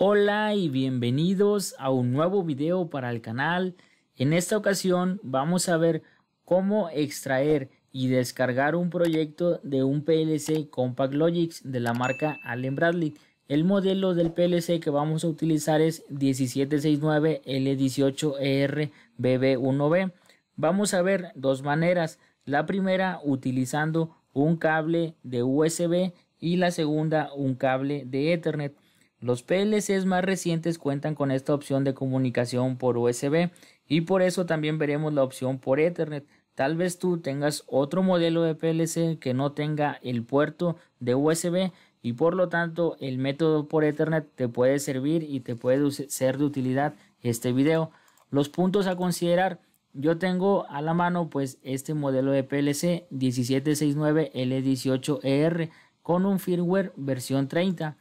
Hola y bienvenidos a un nuevo video para el canal. En esta ocasión vamos a ver cómo extraer y descargar un proyecto de un PLC Compact Logics de la marca Allen Bradley. El modelo del PLC que vamos a utilizar es 1769L18ERBB1B. E vamos a ver dos maneras. La primera utilizando un cable de USB y la segunda un cable de Ethernet. Los PLCs más recientes cuentan con esta opción de comunicación por USB y por eso también veremos la opción por Ethernet. Tal vez tú tengas otro modelo de PLC que no tenga el puerto de USB y por lo tanto el método por Ethernet te puede servir y te puede ser de utilidad este video. Los puntos a considerar. Yo tengo a la mano pues este modelo de PLC 1769L18ER e con un firmware versión 30.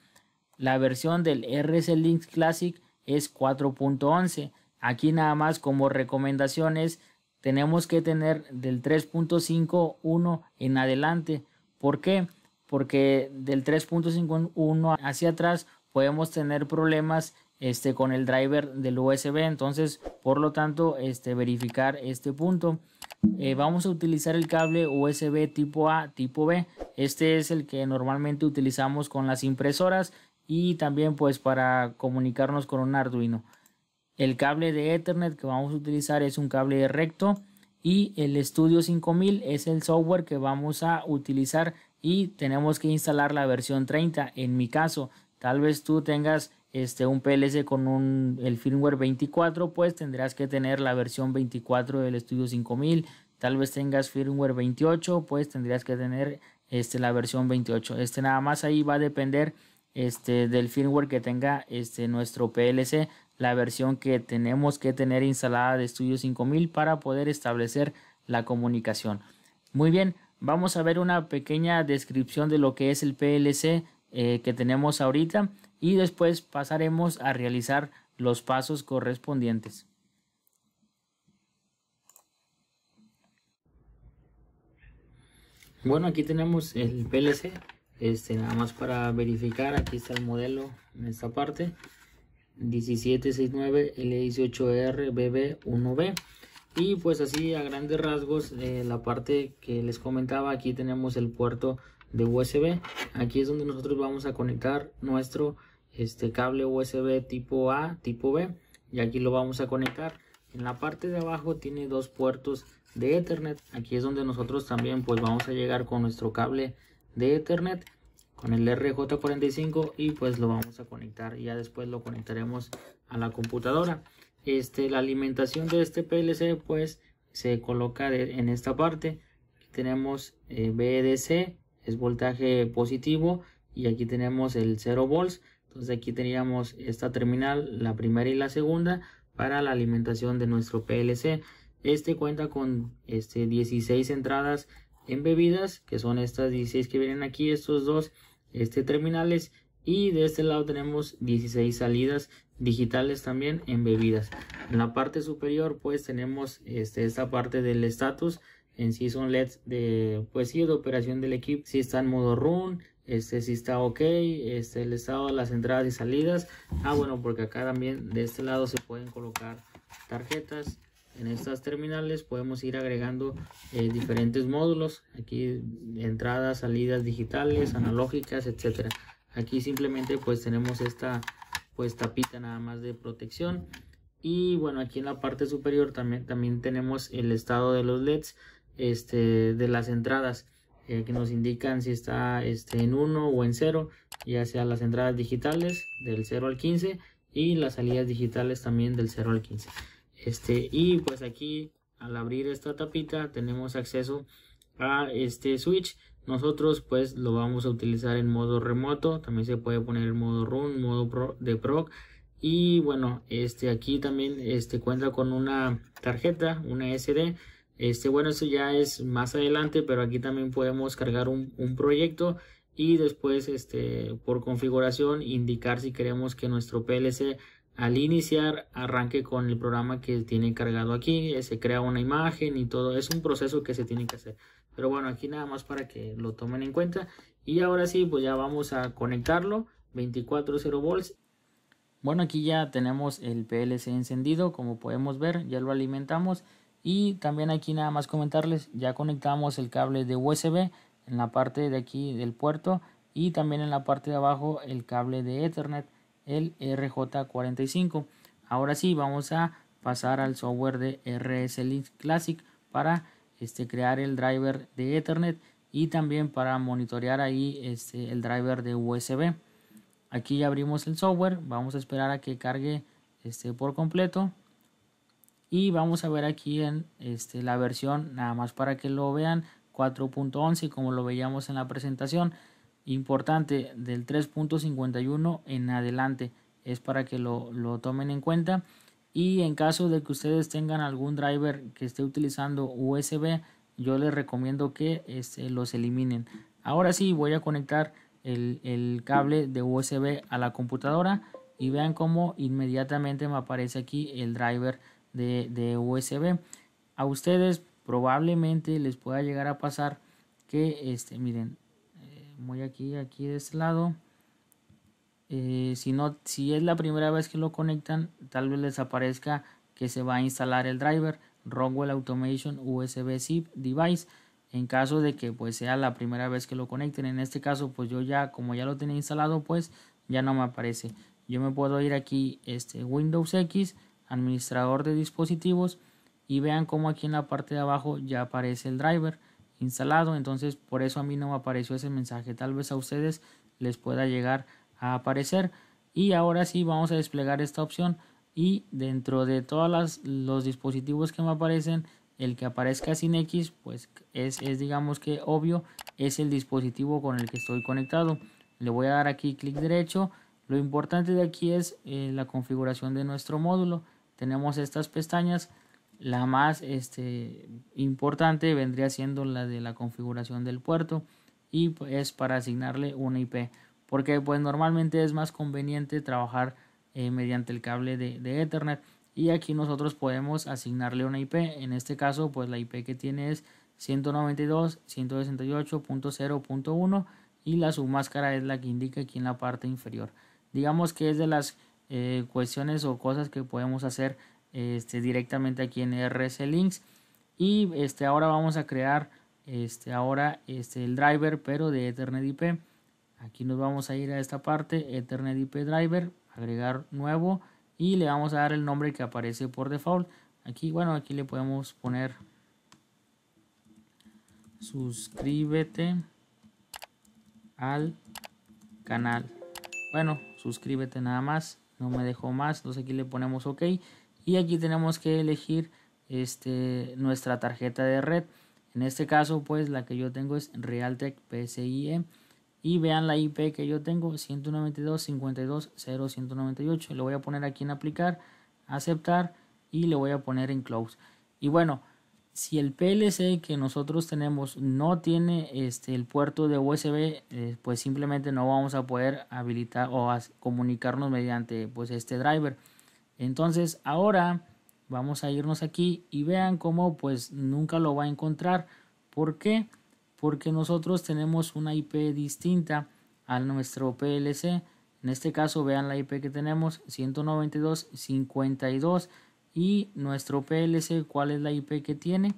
La versión del RC link Classic es 4.11. Aquí nada más como recomendaciones tenemos que tener del 3.51 en adelante. ¿Por qué? Porque del 3.51 hacia atrás podemos tener problemas este, con el driver del USB. Entonces, por lo tanto, este, verificar este punto. Eh, vamos a utilizar el cable USB tipo A, tipo B. Este es el que normalmente utilizamos con las impresoras y también pues para comunicarnos con un Arduino. El cable de Ethernet que vamos a utilizar es un cable recto y el Studio 5000 es el software que vamos a utilizar y tenemos que instalar la versión 30. En mi caso, tal vez tú tengas este un PLC con un, el firmware 24, pues tendrás que tener la versión 24 del Studio 5000. Tal vez tengas firmware 28, pues tendrías que tener este, la versión 28. Este nada más ahí va a depender este, del firmware que tenga este, nuestro PLC, la versión que tenemos que tener instalada de Studio 5000 para poder establecer la comunicación. Muy bien, vamos a ver una pequeña descripción de lo que es el PLC eh, que tenemos ahorita y después pasaremos a realizar los pasos correspondientes. Bueno, aquí tenemos el PLC este nada más para verificar aquí está el modelo en esta parte 1769 L18R BB1B y pues así a grandes rasgos eh, la parte que les comentaba aquí tenemos el puerto de USB aquí es donde nosotros vamos a conectar nuestro este cable USB tipo A tipo B y aquí lo vamos a conectar en la parte de abajo tiene dos puertos de Ethernet aquí es donde nosotros también pues vamos a llegar con nuestro cable de Ethernet con el RJ45 y pues lo vamos a conectar ya después lo conectaremos a la computadora este la alimentación de este PLC pues se coloca en esta parte tenemos eh, BDC es voltaje positivo y aquí tenemos el 0 volts entonces aquí teníamos esta terminal la primera y la segunda para la alimentación de nuestro PLC este cuenta con este 16 entradas en bebidas, que son estas 16 que vienen aquí, estos dos este, terminales. Y de este lado tenemos 16 salidas digitales también en bebidas. En la parte superior pues tenemos este, esta parte del status. En sí son LEDs de, pues sí, de operación del equipo. Si está en modo run, este si está ok, este el estado de las entradas y salidas. Ah, bueno, porque acá también de este lado se pueden colocar tarjetas en estas terminales podemos ir agregando eh, diferentes módulos aquí entradas salidas digitales analógicas etcétera aquí simplemente pues tenemos esta pues tapita nada más de protección y bueno aquí en la parte superior también también tenemos el estado de los leds este de las entradas eh, que nos indican si está este, en 1 o en 0 ya sea las entradas digitales del 0 al 15 y las salidas digitales también del 0 al 15 este, y pues aquí al abrir esta tapita tenemos acceso a este switch. Nosotros pues lo vamos a utilizar en modo remoto. También se puede poner en modo run, modo de proc. Y bueno, este aquí también este, cuenta con una tarjeta, una SD. Este, bueno, eso ya es más adelante, pero aquí también podemos cargar un, un proyecto y después este, por configuración indicar si queremos que nuestro PLC al iniciar, arranque con el programa que tiene cargado aquí, eh, se crea una imagen y todo, es un proceso que se tiene que hacer. Pero bueno, aquí nada más para que lo tomen en cuenta. Y ahora sí, pues ya vamos a conectarlo, 24.0 volts. Bueno, aquí ya tenemos el PLC encendido, como podemos ver, ya lo alimentamos. Y también aquí nada más comentarles, ya conectamos el cable de USB en la parte de aquí del puerto y también en la parte de abajo el cable de Ethernet el RJ45. Ahora sí, vamos a pasar al software de link Classic para este, crear el driver de Ethernet y también para monitorear ahí este, el driver de USB. Aquí ya abrimos el software, vamos a esperar a que cargue este, por completo y vamos a ver aquí en este, la versión, nada más para que lo vean, 4.11 como lo veíamos en la presentación importante del 3.51 en adelante. Es para que lo, tomen en cuenta. Y en caso de que ustedes tengan algún driver que esté utilizando USB, yo les recomiendo que este, los eliminen. Ahora sí, voy a conectar el, cable de USB a la computadora y vean cómo inmediatamente me aparece aquí el driver de, de USB. A ustedes probablemente les pueda llegar a pasar que, este, miren, voy aquí, aquí de este lado. Eh, si, no, si es la primera vez que lo conectan, tal vez les aparezca que se va a instalar el driver Rockwell Automation USB Zip Device. En caso de que pues sea la primera vez que lo conecten, en este caso pues yo ya como ya lo tenía instalado pues ya no me aparece. Yo me puedo ir aquí este Windows X, administrador de dispositivos y vean cómo aquí en la parte de abajo ya aparece el driver instalado. Entonces por eso a mí no me apareció ese mensaje. Tal vez a ustedes les pueda llegar a aparecer. Y ahora sí vamos a desplegar esta opción y dentro de todos los dispositivos que me aparecen, el que aparezca sin X, pues es, digamos que obvio, es el dispositivo con el que estoy conectado. Le voy a dar aquí clic derecho. Lo importante de aquí es eh, la configuración de nuestro módulo. Tenemos estas pestañas la más este, importante vendría siendo la de la configuración del puerto y pues, es para asignarle una IP porque pues normalmente es más conveniente trabajar eh, mediante el cable de, Ethernet y aquí nosotros podemos asignarle una IP en este caso pues la IP que tiene es 192.168.0.1 y la submáscara es la que indica aquí en la parte inferior digamos que es de las eh, cuestiones o cosas que podemos hacer este, directamente aquí en RS Links. Y este, ahora vamos a crear este, ahora este, el driver, pero de Ethernet IP. Aquí nos vamos a ir a esta parte, Ethernet IP Driver, agregar nuevo y le vamos a dar el nombre que aparece por default. Aquí, bueno, aquí le podemos poner suscríbete al canal. Bueno, suscríbete nada más, no me dejó más, entonces aquí le ponemos OK y aquí tenemos que elegir este, nuestra tarjeta de red. En este caso, pues la que yo tengo es Realtek PCIe. Y vean la IP que yo tengo, 192.52.0.198. Le voy a poner aquí en aplicar, aceptar y le voy a poner en close. Y bueno, si el PLC que nosotros tenemos no tiene este, el puerto de USB, eh, pues simplemente no vamos a poder habilitar o comunicarnos mediante pues, este driver. Entonces ahora vamos a irnos aquí y vean cómo pues nunca lo va a encontrar. ¿Por qué? Porque nosotros tenemos una IP distinta a nuestro PLC. En este caso vean la IP que tenemos 192.52 y nuestro PLC cuál es la IP que tiene.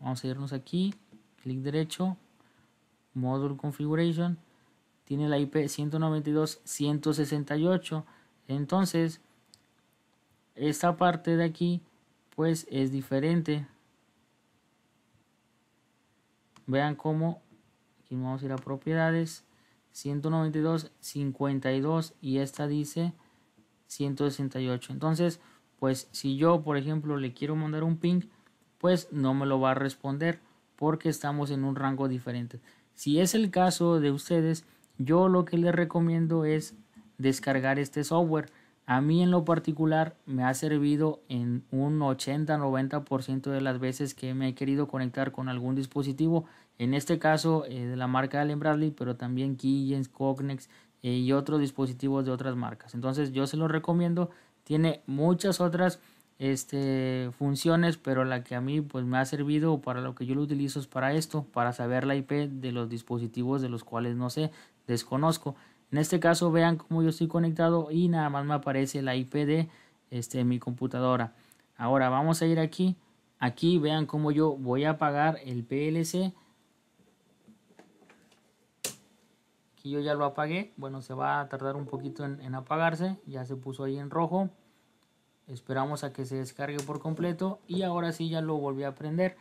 Vamos a irnos aquí, clic derecho, Module Configuration. Tiene la IP 192.168 entonces, esta parte de aquí, pues es diferente. Vean cómo, aquí vamos a ir a propiedades, 192, 52 y esta dice 168. Entonces, pues si yo, por ejemplo, le quiero mandar un ping, pues no me lo va a responder porque estamos en un rango diferente. Si es el caso de ustedes, yo lo que les recomiendo es descargar este software. A mí en lo particular me ha servido en un 80-90% de las veces que me he querido conectar con algún dispositivo. En este caso eh, de la marca Allen Bradley, pero también Keygens, Cognex eh, y otros dispositivos de otras marcas. Entonces yo se los recomiendo. Tiene muchas otras este, funciones, pero la que a mí pues, me ha servido para lo que yo lo utilizo es para esto, para saber la IP de los dispositivos de los cuales no sé, desconozco. En este caso vean cómo yo estoy conectado y nada más me aparece la IP de este, mi computadora. Ahora vamos a ir aquí. Aquí vean cómo yo voy a apagar el PLC. Aquí yo ya lo apagué. Bueno, se va a tardar un poquito en, apagarse. Ya se puso ahí en rojo. Esperamos a que se descargue por completo. Y ahora sí ya lo volví a prender.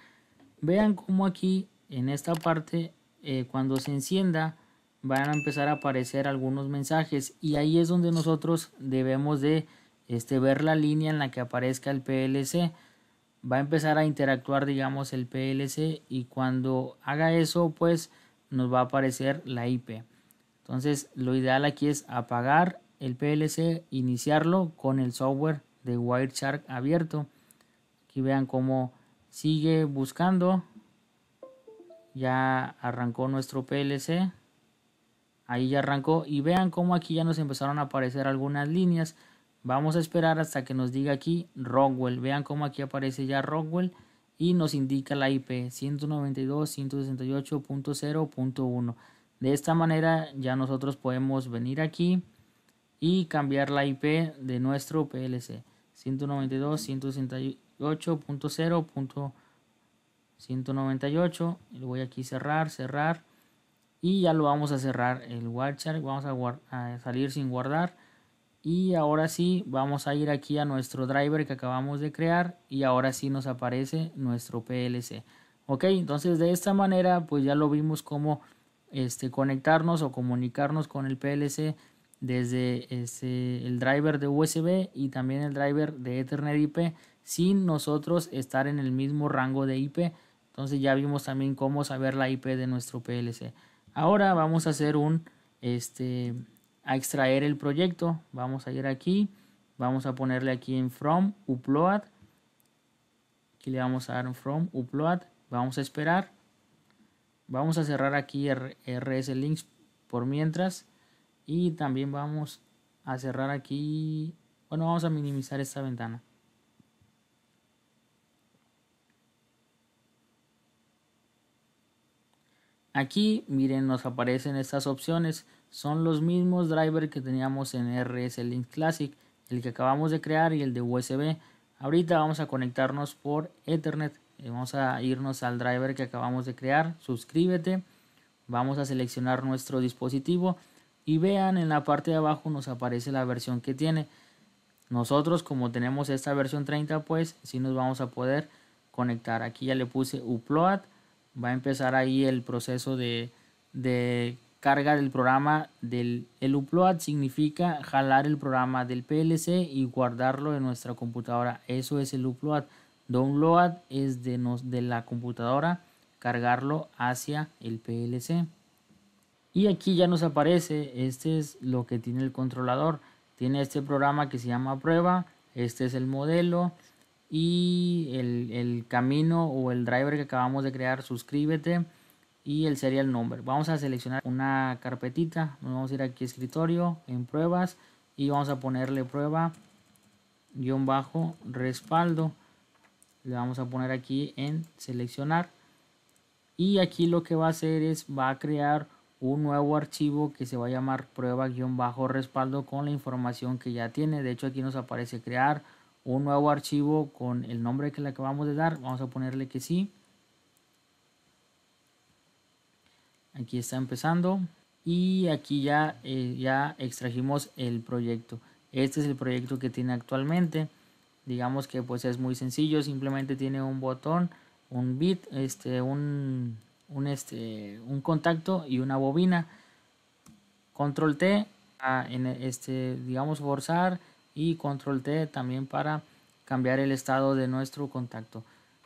Vean cómo aquí en esta parte eh, cuando se encienda van a empezar a aparecer algunos mensajes y ahí es donde nosotros debemos de este, ver la línea en la que aparezca el PLC. Va a empezar a interactuar, digamos, el PLC y cuando haga eso, pues nos va a aparecer la IP. Entonces, lo ideal aquí es apagar el PLC, iniciarlo con el software de Wireshark abierto. Aquí vean cómo sigue buscando. Ya arrancó nuestro PLC. Ahí ya arrancó y vean cómo aquí ya nos empezaron a aparecer algunas líneas. Vamos a esperar hasta que nos diga aquí Rockwell. Vean cómo aquí aparece ya Rockwell y nos indica la IP 192.168.0.1. De esta manera ya nosotros podemos venir aquí y cambiar la IP de nuestro PLC 192.168.0.198. lo voy aquí cerrar, cerrar y ya lo vamos a cerrar el watcher vamos a, salir sin guardar y ahora sí vamos a ir aquí a nuestro driver que acabamos de crear y ahora sí nos aparece nuestro PLC ok entonces de esta manera pues ya lo vimos cómo este, conectarnos o comunicarnos con el PLC desde el driver de USB y también el driver de Ethernet IP sin nosotros estar en el mismo rango de IP entonces ya vimos también cómo saber la IP de nuestro PLC Ahora vamos a hacer un, este, a extraer el proyecto. Vamos a ir aquí, vamos a ponerle aquí en from upload. Aquí le vamos a dar un from upload. Vamos a esperar. Vamos a cerrar aquí RS links por mientras. Y también vamos a cerrar aquí. Bueno, vamos a minimizar esta ventana. Aquí, miren, nos aparecen estas opciones. Son los mismos drivers que teníamos en RS Link Classic, el que acabamos de crear y el de USB. Ahorita vamos a conectarnos por Ethernet. Vamos a irnos al driver que acabamos de crear. Suscríbete. Vamos a seleccionar nuestro dispositivo. Y vean en la parte de abajo nos aparece la versión que tiene. Nosotros como tenemos esta versión 30 pues si sí nos vamos a poder conectar. Aquí ya le puse upload va a empezar ahí el proceso de, de carga del programa. Del, el upload significa jalar el programa del PLC y guardarlo en nuestra computadora. Eso es el upload. Download es de, nos, de la computadora cargarlo hacia el PLC. Y aquí ya nos aparece, este es lo que tiene el controlador. Tiene este programa que se llama prueba, este es el modelo, y el, camino o el driver que acabamos de crear, suscríbete y el serial number. Vamos a seleccionar una carpetita, nos vamos a ir aquí a escritorio, en pruebas y vamos a ponerle prueba guión bajo respaldo. Le vamos a poner aquí en seleccionar y aquí lo que va a hacer es va a crear un nuevo archivo que se va a llamar prueba guión bajo respaldo con la información que ya tiene. De hecho aquí nos aparece crear un nuevo archivo con el nombre que le acabamos de dar. Vamos a ponerle que sí. Aquí está empezando. Y aquí ya, eh, ya extrajimos el proyecto. Este es el proyecto que tiene actualmente. Digamos que pues es muy sencillo. Simplemente tiene un botón, un bit, este, un, este, contacto y una bobina. Control T, ah, en e, este, digamos forzar y control T también para cambiar el estado de nuestro contacto.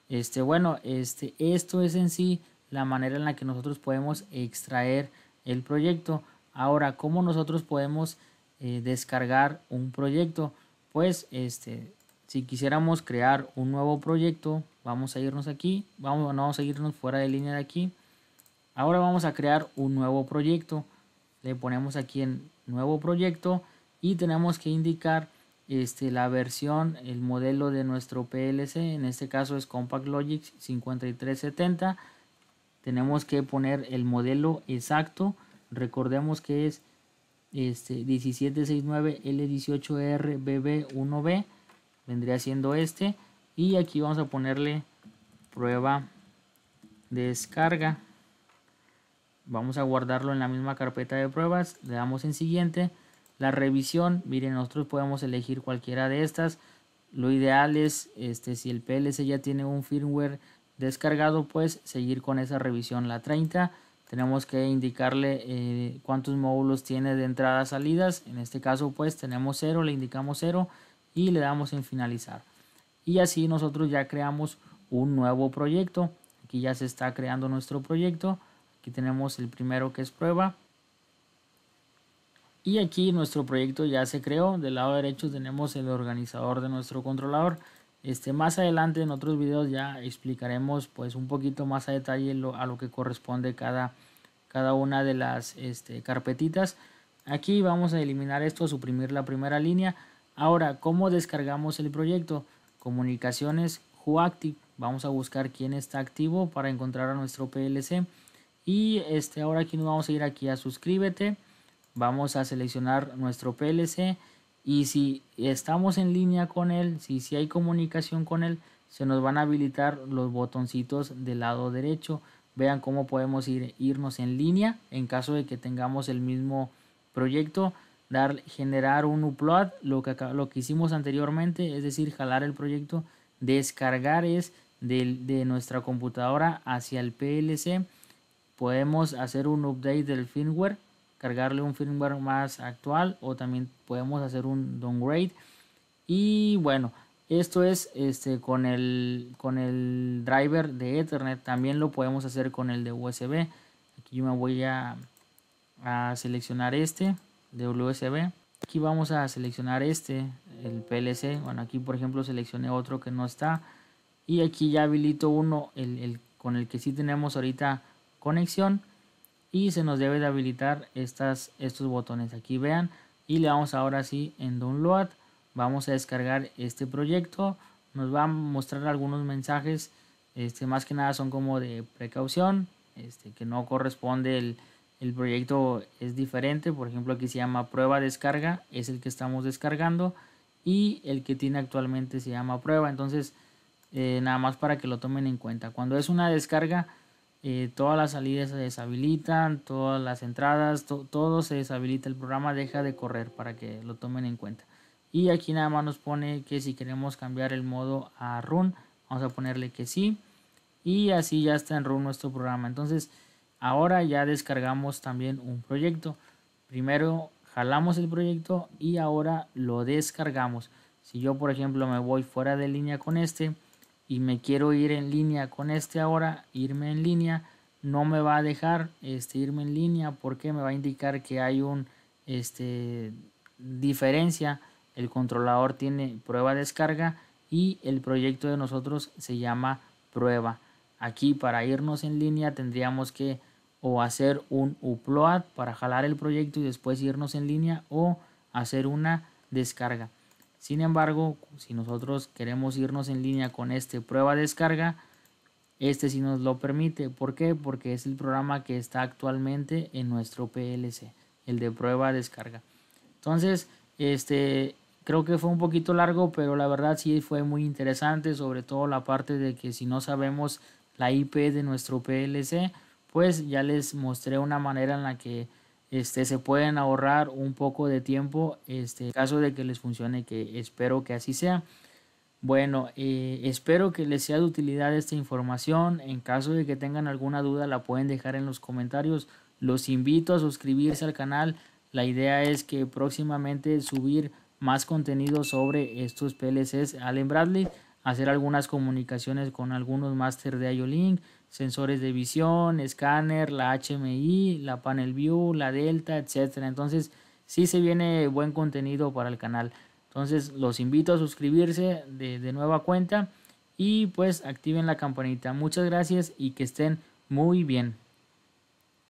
Este, bueno, este, esto es en sí la manera en la que nosotros podemos extraer el proyecto. Ahora, ¿cómo nosotros podemos eh, descargar un proyecto? Pues este, si quisiéramos crear un nuevo proyecto, vamos a irnos aquí, vamos, vamos a irnos fuera de línea de aquí. Ahora vamos a crear un nuevo proyecto. Le ponemos aquí en nuevo proyecto y tenemos que indicar este, la versión, el modelo de nuestro PLC, en este caso es Compact Logic 5370. Tenemos que poner el modelo exacto. Recordemos que es este 1769L18RBB1B. Vendría siendo este. Y aquí vamos a ponerle prueba descarga. Vamos a guardarlo en la misma carpeta de pruebas. Le damos en siguiente la revisión, miren, nosotros podemos elegir cualquiera de estas. Lo ideal es, este, si el PLC ya tiene un firmware descargado, pues seguir con esa revisión. La 30, tenemos que indicarle eh, cuántos módulos tiene de entrada salidas. En este caso, pues tenemos 0, le indicamos 0 y le damos en finalizar. Y así nosotros ya creamos un nuevo proyecto. Aquí ya se está creando nuestro proyecto. Aquí tenemos el primero que es prueba y aquí nuestro proyecto ya se creó. Del lado derecho tenemos el organizador de nuestro controlador. Este, más adelante en otros videos ya explicaremos pues un poquito más a detalle a lo que corresponde cada, cada una de las este, carpetitas. Aquí vamos a eliminar esto, a suprimir la primera línea. Ahora, ¿cómo descargamos el proyecto? Comunicaciones, juactic Vamos a buscar quién está activo para encontrar a nuestro PLC. Y este, ahora aquí nos vamos a ir aquí a suscríbete vamos a seleccionar nuestro PLC y si estamos en línea con él, si, si hay comunicación con él, se nos van a habilitar los botoncitos del lado derecho. Vean cómo podemos ir, irnos en línea en caso de que tengamos el mismo proyecto. Dar, generar un upload, lo que, lo que hicimos anteriormente, es decir, jalar el proyecto, descargar es de nuestra computadora hacia el PLC. Podemos hacer un update del firmware cargarle un firmware más actual o también podemos hacer un downgrade y bueno esto es este con el con el driver de ethernet también lo podemos hacer con el de usb aquí yo me voy a, seleccionar este de usb aquí vamos a seleccionar este el plc bueno aquí por ejemplo seleccioné otro que no está y aquí ya habilito uno el, con el que sí tenemos ahorita conexión y se nos debe de habilitar estas, estos botones aquí vean y le vamos ahora sí en download vamos a descargar este proyecto nos va a mostrar algunos mensajes este más que nada son como de precaución este que no corresponde el, proyecto es diferente por ejemplo aquí se llama prueba descarga es el que estamos descargando y el que tiene actualmente se llama prueba entonces eh, nada más para que lo tomen en cuenta cuando es una descarga eh, todas las salidas se deshabilitan, todas las entradas, todo se deshabilita, el programa deja de correr para que lo tomen en cuenta. Y aquí nada más nos pone que si queremos cambiar el modo a run, vamos a ponerle que sí. Y así ya está en run nuestro programa. Entonces ahora ya descargamos también un proyecto. Primero jalamos el proyecto y ahora lo descargamos. Si yo por ejemplo me voy fuera de línea con este, y me quiero ir en línea con este ahora, irme en línea, no me va a dejar este, irme en línea porque me va a indicar que hay un este, diferencia. El controlador tiene prueba descarga y el proyecto de nosotros se llama prueba. Aquí para irnos en línea tendríamos que o hacer un upload para jalar el proyecto y después irnos en línea o hacer una descarga. Sin embargo, si nosotros queremos irnos en línea con este prueba descarga, este sí nos lo permite. ¿Por qué? Porque es el programa que está actualmente en nuestro PLC, el de prueba descarga. Entonces, este creo que fue un poquito largo, pero la verdad sí fue muy interesante, sobre todo la parte de que si no sabemos la IP de nuestro PLC, pues ya les mostré una manera en la que este, se pueden ahorrar un poco de tiempo este, en caso de que les funcione, que espero que así sea. Bueno, eh, espero que les sea de utilidad esta información. En caso de que tengan alguna duda, la pueden dejar en los comentarios. Los invito a suscribirse al canal. La idea es que próximamente subir más contenido sobre estos PLCs Allen Bradley, hacer algunas comunicaciones con algunos máster de IOLink sensores de visión, escáner, la HMI, la Panel View, la Delta, etcétera. Entonces, sí se viene buen contenido para el canal. Entonces, los invito a suscribirse de, de nueva cuenta y pues activen la campanita. Muchas gracias y que estén muy bien.